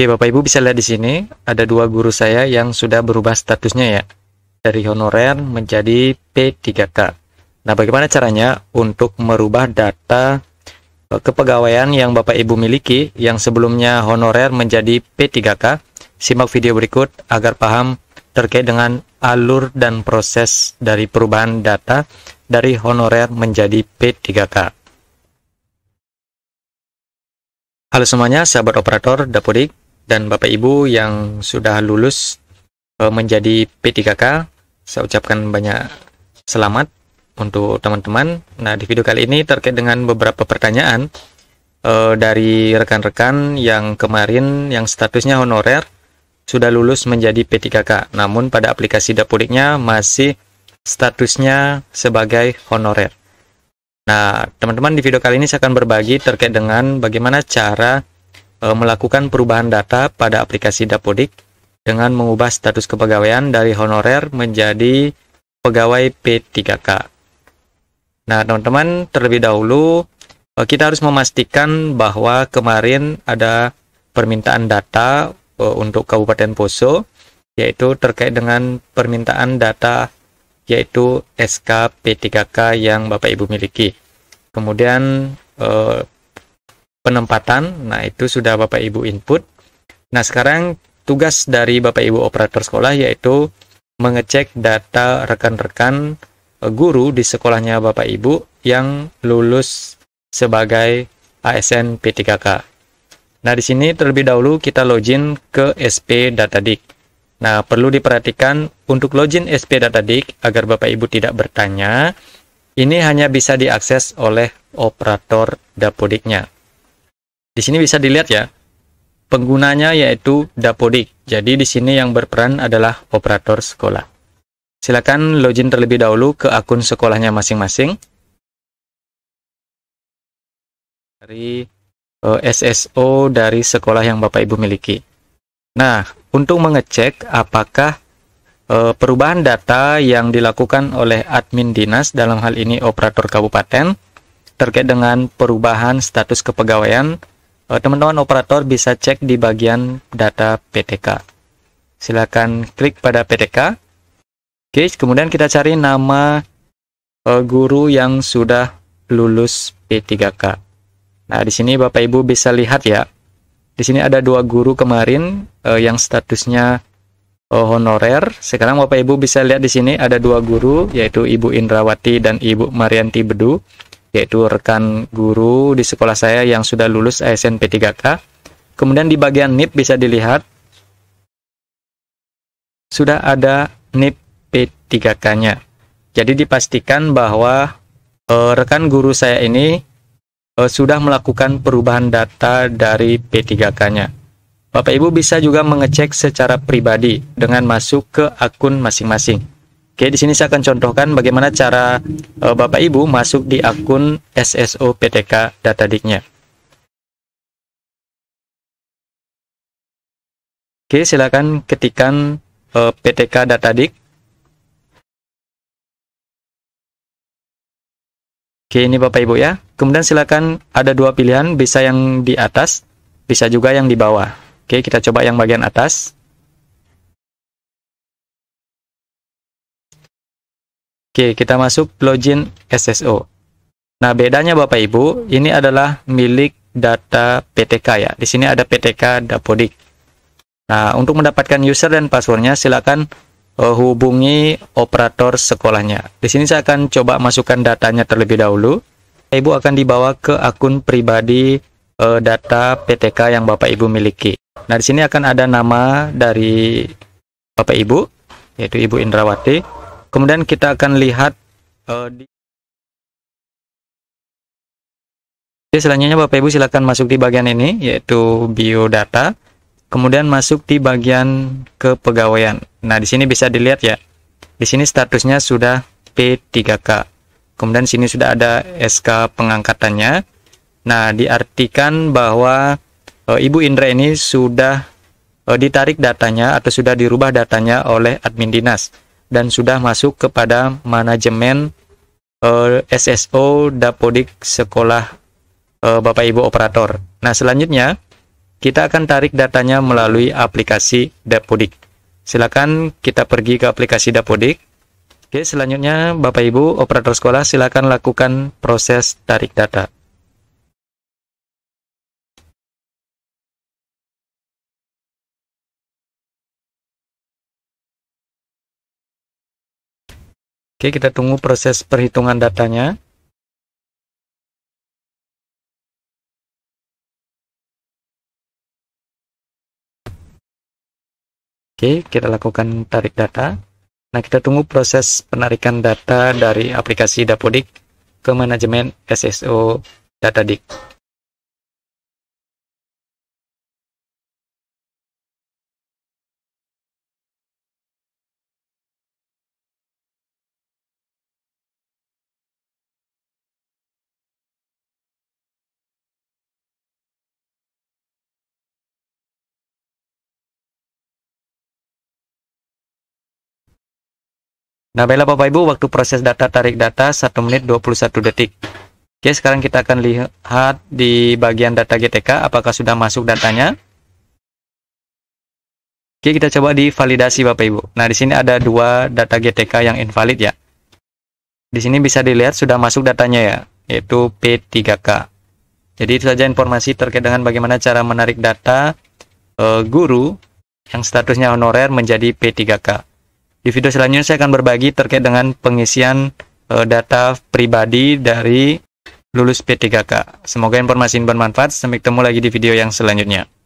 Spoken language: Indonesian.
Oke, Bapak Ibu bisa lihat di sini ada dua guru saya yang sudah berubah statusnya ya. Dari honorer menjadi P3K. Nah, bagaimana caranya untuk merubah data e, kepegawaian yang Bapak Ibu miliki yang sebelumnya honorer menjadi P3K? Simak video berikut agar paham terkait dengan alur dan proses dari perubahan data dari honorer menjadi P3K. Halo semuanya, sahabat operator Dapodik dan Bapak Ibu yang sudah lulus eh, menjadi P3K. Saya ucapkan banyak selamat untuk teman-teman. Nah, di video kali ini terkait dengan beberapa pertanyaan eh, dari rekan-rekan yang kemarin yang statusnya honorer sudah lulus menjadi P3K. Namun pada aplikasi dapuriknya masih statusnya sebagai honorer. Nah, teman-teman di video kali ini saya akan berbagi terkait dengan bagaimana cara Eh, melakukan perubahan data pada aplikasi Dapodik dengan mengubah status kepegawaian dari honorer menjadi pegawai P3K. Nah, teman-teman, terlebih dahulu eh, kita harus memastikan bahwa kemarin ada permintaan data eh, untuk Kabupaten Poso yaitu terkait dengan permintaan data yaitu SK P3K yang Bapak Ibu miliki. Kemudian penempatan. Nah, itu sudah Bapak Ibu input. Nah, sekarang tugas dari Bapak Ibu operator sekolah yaitu mengecek data rekan-rekan e, guru di sekolahnya Bapak Ibu yang lulus sebagai ASN P3K. Nah, di sini terlebih dahulu kita login ke SP Datadik. Nah, perlu diperhatikan untuk login SP Datadik agar Bapak Ibu tidak bertanya, ini hanya bisa diakses oleh operator Dapodiknya. Di sini bisa dilihat ya, penggunanya yaitu Dapodik. Jadi di sini yang berperan adalah operator sekolah. Silakan login terlebih dahulu ke akun sekolahnya masing-masing. Dari eh, SSO dari sekolah yang Bapak Ibu miliki. Nah, untuk mengecek apakah eh, perubahan data yang dilakukan oleh admin dinas dalam hal ini operator kabupaten terkait dengan perubahan status kepegawaian Eh, teman-teman operator bisa cek di bagian data PTK. Silakan klik pada PTK. Oke, kemudian kita cari nama eh, guru yang sudah lulus P3K. Nah, di sini Bapak Ibu bisa lihat ya. Di sini ada dua guru kemarin eh, yang statusnya honorer. Sekarang Bapak Ibu bisa lihat di sini ada dua guru yaitu Ibu Indrawati dan Ibu Marianti Bedu yaitu rekan guru di sekolah saya yang sudah lulus ASN P3K. Kemudian di bagian NIP bisa dilihat sudah ada NIP P3K-nya. Jadi dipastikan bahwa e, rekan guru saya ini e, sudah melakukan perubahan data dari P3K-nya. Bapak Ibu bisa juga mengecek secara pribadi dengan masuk ke akun masing-masing. Oke, di sini saya akan contohkan bagaimana cara e, Bapak Ibu masuk di akun SSO PTK Datadiknya. Oke, silakan ketikkan e, eh, PTK Datadik. Oke, ini Bapak Ibu ya. Kemudian silakan ada dua pilihan, bisa yang di atas, bisa juga yang di bawah. Oke, kita coba yang bagian atas. Oke, kita masuk login SSO. Nah, bedanya Bapak Ibu, ini adalah milik data PTK ya. Di sini ada PTK Dapodik. Nah, untuk mendapatkan user dan passwordnya, silakan uh, hubungi operator sekolahnya. Di sini saya akan coba masukkan datanya terlebih dahulu. Ibu akan dibawa ke akun pribadi uh, data PTK yang Bapak Ibu miliki. Nah, di sini akan ada nama dari Bapak Ibu, yaitu Ibu Indrawati kemudian kita akan lihat uh, di Jadi selanjutnya Bapak Ibu silakan masuk di bagian ini yaitu biodata, kemudian masuk di bagian kepegawaian. Nah, di sini bisa dilihat ya. Di sini statusnya sudah P3K. Kemudian sini sudah ada SK pengangkatannya. Nah, diartikan bahwa e, Ibu Indra ini sudah e, ditarik datanya atau sudah dirubah datanya oleh admin dinas dan sudah masuk kepada manajemen uh, eh, SSO Dapodik Sekolah uh, Bapak Ibu Operator. Nah, selanjutnya kita akan tarik datanya melalui aplikasi Dapodik. Silakan kita pergi ke aplikasi Dapodik. Oke, selanjutnya Bapak Ibu operator sekolah silakan lakukan proses tarik data. Oke, kita tunggu proses perhitungan datanya. Oke, kita lakukan tarik data. Nah, kita tunggu proses penarikan data dari aplikasi Dapodik ke manajemen SSO Datadik. Nah, baiklah Bapak Ibu, waktu proses data tarik data 1 menit 21 detik. Oke, sekarang kita akan lihat di bagian data GTK apakah sudah masuk datanya. Oke, kita coba divalidasi Bapak Ibu. Nah, di sini ada dua data GTK yang invalid ya. Di sini bisa dilihat sudah masuk datanya ya, yaitu P3K. Jadi itu saja informasi terkait dengan bagaimana cara menarik data e, guru yang statusnya honorer menjadi P3K. Di video selanjutnya saya akan berbagi terkait dengan pengisian e, data pribadi dari lulus P3K. Semoga informasi ini bermanfaat. Sampai ketemu lagi di video yang selanjutnya.